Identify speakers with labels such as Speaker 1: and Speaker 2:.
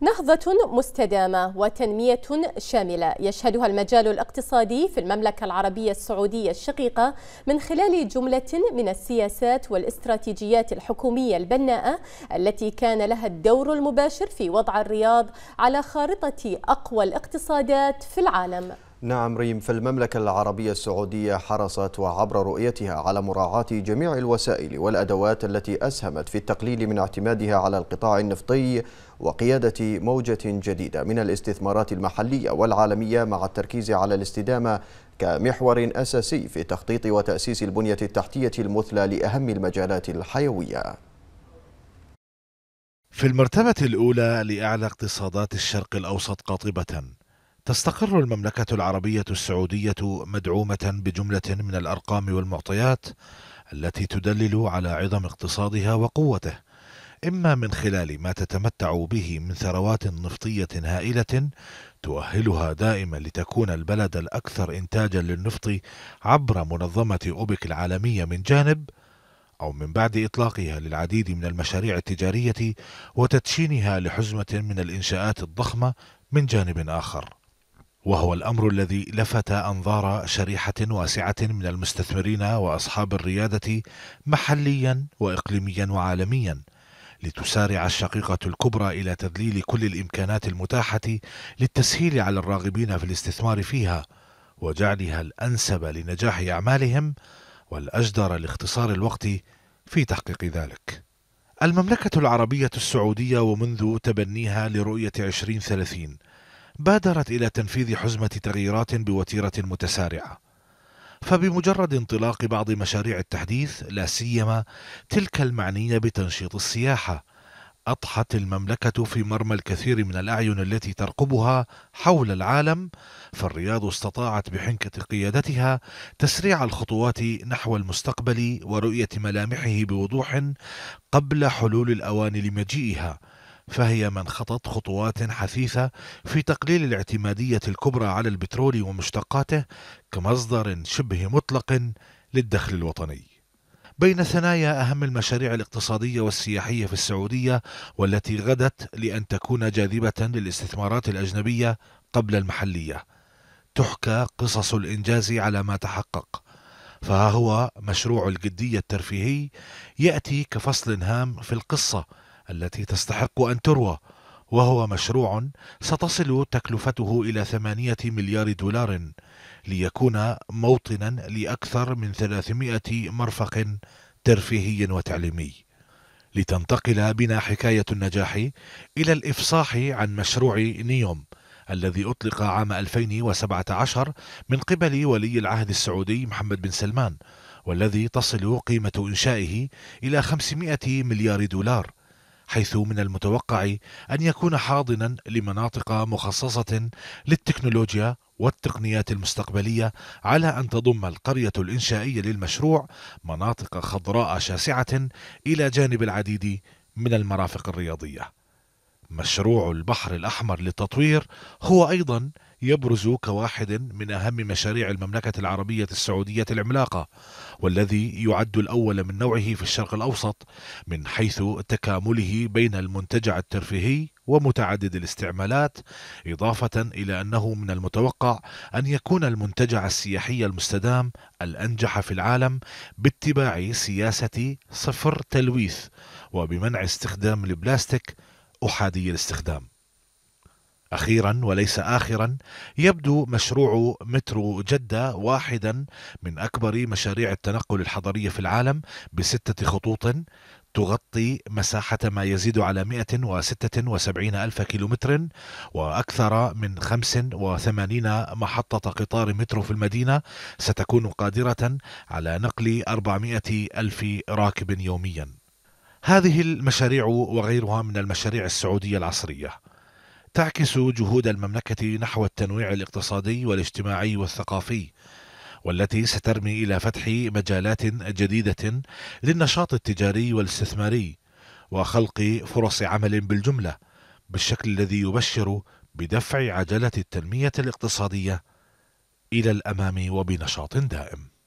Speaker 1: نهضة مستدامة وتنمية شاملة يشهدها المجال الاقتصادي في المملكة العربية السعودية الشقيقة من خلال جملة من السياسات والاستراتيجيات الحكومية البناءة التي كان لها الدور المباشر في وضع الرياض على خارطة أقوى الاقتصادات في العالم نعم ريم فالمملكة العربية السعودية حرصت وعبر رؤيتها على مراعاة جميع الوسائل والأدوات التي أسهمت في التقليل من اعتمادها على القطاع النفطي وقيادة موجة جديدة من الاستثمارات المحلية والعالمية مع التركيز على الاستدامة كمحور أساسي في تخطيط وتأسيس البنية التحتية المثلى لأهم المجالات الحيوية في المرتبة الأولى لأعلى اقتصادات الشرق الأوسط قاطبة تستقر المملكة العربية السعودية مدعومة بجملة من الأرقام والمعطيات التي تدلل على عظم اقتصادها وقوته إما من خلال ما تتمتع به من ثروات نفطية هائلة تؤهلها دائما لتكون البلد الأكثر إنتاجا للنفط عبر منظمة أوبك العالمية من جانب أو من بعد إطلاقها للعديد من المشاريع التجارية وتدشينها لحزمة من الإنشاءات الضخمة من جانب آخر وهو الأمر الذي لفت أنظار شريحة واسعة من المستثمرين وأصحاب الريادة محليا وإقليميا وعالميا لتسارع الشقيقة الكبرى إلى تذليل كل الإمكانات المتاحة للتسهيل على الراغبين في الاستثمار فيها وجعلها الأنسب لنجاح أعمالهم والأجدر لاختصار الوقت في تحقيق ذلك. المملكة العربية السعودية ومنذ تبنيها لرؤية 2030 بادرت إلى تنفيذ حزمة تغييرات بوتيرة متسارعة فبمجرد انطلاق بعض مشاريع التحديث لا سيما تلك المعنية بتنشيط السياحة أضحت المملكة في مرمى الكثير من الأعين التي ترقبها حول العالم فالرياض استطاعت بحنكة قيادتها تسريع الخطوات نحو المستقبل ورؤية ملامحه بوضوح قبل حلول الأوان لمجيئها فهي من خطت خطوات حثيثة في تقليل الاعتمادية الكبرى على البترول ومشتقاته كمصدر شبه مطلق للدخل الوطني. بين ثنايا أهم المشاريع الاقتصادية والسياحية في السعودية والتي غدت لأن تكون جاذبة للاستثمارات الأجنبية قبل المحلية. تحكى قصص الإنجاز على ما تحقق. فها هو مشروع الجدية الترفيهي يأتي كفصل هام في القصة التي تستحق أن تروى وهو مشروع ستصل تكلفته إلى ثمانية مليار دولار ليكون موطنا لأكثر من 300 مرفق ترفيهي وتعليمي لتنتقل بنا حكاية النجاح إلى الإفصاح عن مشروع نيوم الذي أطلق عام 2017 من قبل ولي العهد السعودي محمد بن سلمان والذي تصل قيمة إنشائه إلى 500 مليار دولار حيث من المتوقع أن يكون حاضنا لمناطق مخصصة للتكنولوجيا والتقنيات المستقبلية على أن تضم القرية الإنشائية للمشروع مناطق خضراء شاسعة إلى جانب العديد من المرافق الرياضية. مشروع البحر الأحمر للتطوير هو أيضا يبرز كواحد من أهم مشاريع المملكة العربية السعودية العملاقة والذي يعد الأول من نوعه في الشرق الأوسط من حيث تكامله بين المنتجع الترفيهي ومتعدد الاستعمالات إضافة إلى أنه من المتوقع أن يكون المنتجع السياحي المستدام الأنجح في العالم باتباع سياسة صفر تلويث وبمنع استخدام البلاستيك أحادي الاستخدام أخيرا وليس آخرا يبدو مشروع مترو جدة واحدا من أكبر مشاريع التنقل الحضرية في العالم بستة خطوط تغطي مساحة ما يزيد على 176 ألف كيلومتر وأكثر من 85 محطة قطار مترو في المدينة ستكون قادرة على نقل 400 ألف راكب يوميا هذه المشاريع وغيرها من المشاريع السعودية العصرية تعكس جهود المملكة نحو التنويع الاقتصادي والاجتماعي والثقافي والتي سترمي إلى فتح مجالات جديدة للنشاط التجاري والاستثماري وخلق فرص عمل بالجملة بالشكل الذي يبشر بدفع عجلة التنمية الاقتصادية إلى الأمام وبنشاط دائم